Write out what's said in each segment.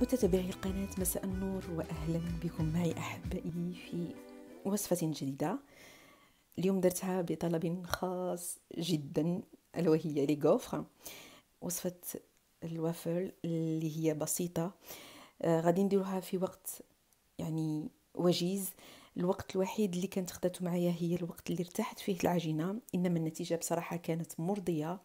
متتابعي قناة مساء النور وأهلا بكم معي أحبائي في وصفة جديدة اليوم درتها بطلب خاص جدا ألا وهي لي وصفة الوافل اللي هي بسيطة آه، غادي نديروها في وقت يعني وجيز الوقت الوحيد اللي كانت خداتو معايا هي الوقت اللي ارتاحت فيه العجينة إنما النتيجة بصراحة كانت مرضية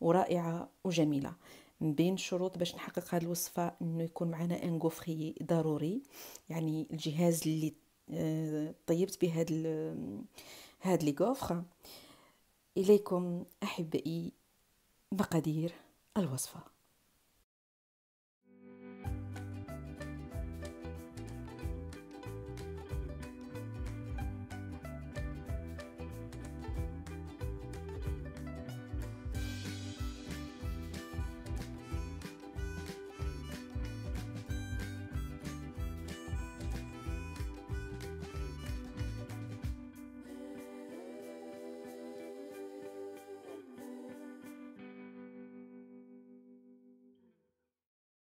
ورائعة وجميلة من بين الشروط باش نحقق هذه الوصفه انه يكون معنا ان غوفري ضروري يعني الجهاز اللي آه، طيبت به هاد هاد لي اليكم احبائي مقادير الوصفه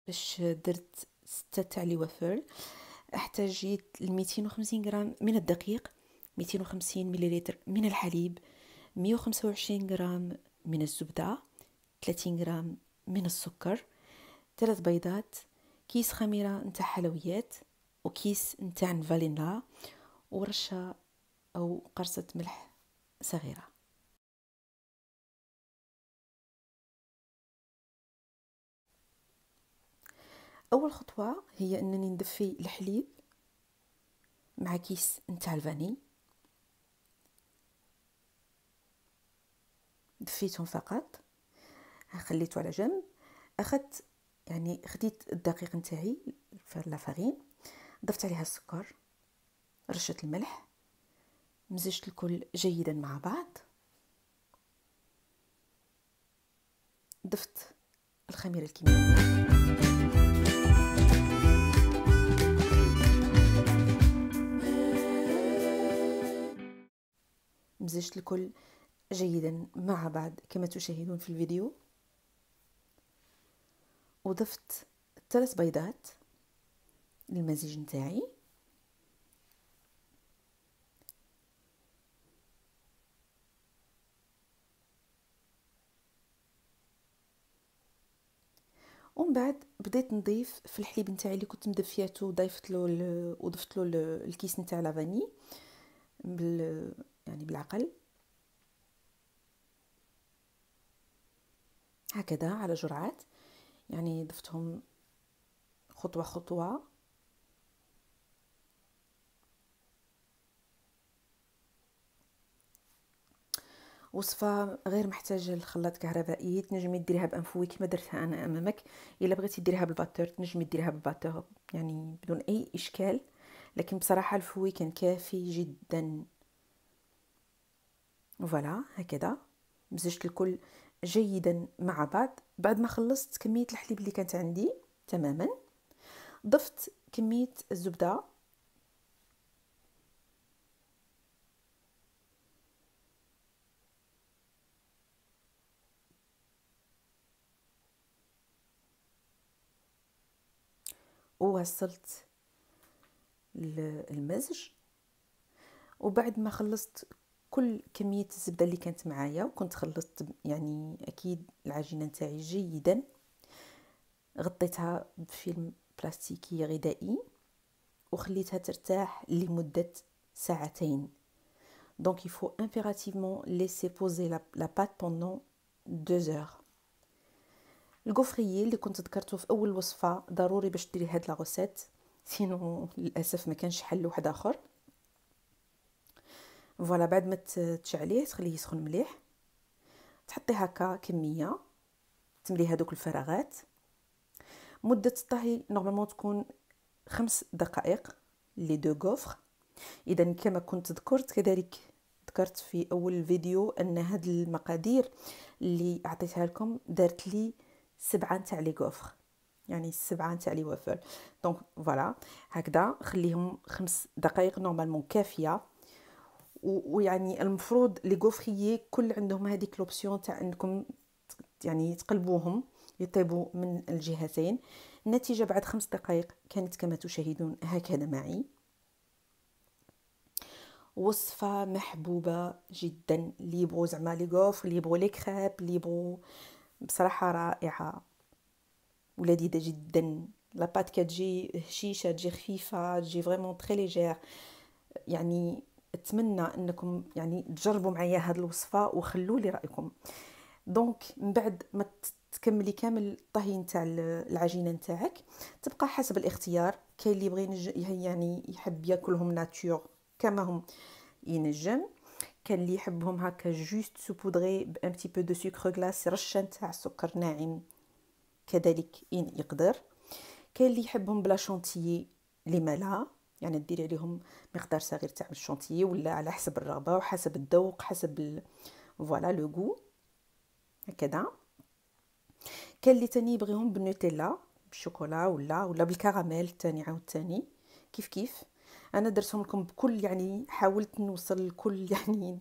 باش درت ستة تاع لي وافل احتاجيت لميتين وخمسين غرام من الدقيق ميتين وخمسين مليلتر من الحليب مية وخمسة وعشرين غرام من الزبدة ثلاثين غرام من السكر ثلاث بيضات كيس خميرة نتاع حلويات وكيس نتاع فالينا ورشة أو قرصة ملح صغيرة اول خطوه هي انني ندفي الحليب مع كيس نتاع الفاني دفيتهم فقط خليته على جنب اخذت يعني خديت الدقيق نتاعي لافارين ضفت عليها السكر رشه الملح مزجت الكل جيدا مع بعض ضفت الخميره الكيميائيه مزجت الكل جيدا مع بعض كما تشاهدون في الفيديو وضفت ثلاث بيضات للمزيج نتاعي ومن بعد بديت نضيف في الحليب نتاعي اللي كنت مدفياتو ضيفت له وضفت له الكيس نتاع لافاني بال يعني بالعقل هكذا على جرعات يعني ضفتهم خطوة خطوة وصفة غير محتاجة لخلاط كهربائي تنجمي ديريها بأنفوي كما درتها أنا أمامك إلا بغيتي ديريها بالباتور تنجمي ديريها بالباتور يعني بدون أي إشكال لكن بصراحة الفوي كان كافي جدا فوالا هكذا مزجت الكل جيدا مع بعض بعد ما خلصت كميه الحليب اللي كانت عندي تماما ضفت كميه الزبده ووصلت المزج وبعد ما خلصت كل كميه الزبده اللي كانت معايا وكنت خلصت يعني اكيد العجينه نتاعي جيدا غطيتها بفيلم بلاستيكي غذائي وخليتها ترتاح لمده ساعتين دونك il faut impérativement laisser poser la, la pâte pendant 2 heures الكوفريي اللي كنت ذكرته في اول وصفه ضروري باش ديري هاد لا سينو للاسف ما كانش حل واحد اخر فوالا بعد ما تشعليه تخليه يسخن مليح تحطي هكا كميه تملي هذوك الفراغات مده الطهي نورمالمون تكون خمس دقائق لي دو غوفر اذا كما كنت ذكرت كذلك ذكرت في اول فيديو ان هاد المقادير اللي عطيتها لكم دارت لي سبعه تاع لي غوفر يعني سبعه نتاع لي وافل دونك فوالا هكذا خليهم خمس دقائق نورمالمون كافيه ويعني المفروض لي غوفريي كل عندهم هذيك لوبسيون تاع انكم يعني تقلبوهم يطيبوا من الجهتين النتيجه بعد خمس دقائق كانت كما تشاهدون هكذا معي وصفه محبوبه جدا اللي يبغوا زعما لي غوف اللي يبغوا لي كريب اللي يبغوا بصراحه رائعه ولذيذه جدا لاباط كتجي هشيشه تجي خفيفه تجي فريمون تري ليجير يعني اتمنى انكم يعني تجربوا معايا هذه الوصفه وخلوا لي رايكم دونك من بعد ما تكملي كامل الطهي نتاع العجينه نتاعك تبقى حسب الاختيار كاين اللي يبغي يعني يحب ياكلهم ناتور كما هم ينجم كان اللي يحبهم هكا جوست سوبودري بان تي بو دو سوكر غلاس رشه نتاع سكر ناعم كذلك ين يقدر كاين اللي يحبهم بلا شونتيي لي يعني ديري عليهم مقدار صغير تاع الشونتيي ولا على حسب الرغبه وحسب الذوق حسب فوالا لو غو هكذا كاين اللي تاني يبغيهم بالنوتيلا بالشوكولا ولا ولا بالكراميل تاني عاوتاني كيف كيف انا درتهم لكم بكل يعني حاولت نوصل لكل يعني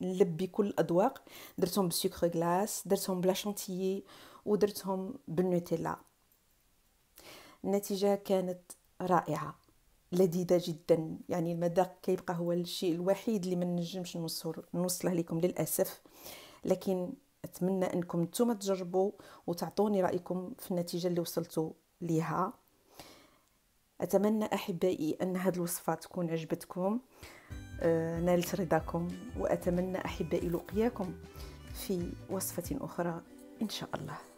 نلبي كل الاذواق درتهم بالسكر غلاس درتهم بلا شونتيي ودرتهم بالنوتيلا النتيجه كانت رائعه لذيذه جدا يعني المذاق كيبقى هو الشيء الوحيد اللي ما نجمش نوصله لكم للاسف لكن اتمنى انكم نتوما تجربوا وتعطوني رايكم في النتيجه اللي وصلتوا ليها اتمنى احبائي ان هذه الوصفه تكون عجبتكم آه، نالت رضاكم واتمنى احبائي لقياكم في وصفه اخرى ان شاء الله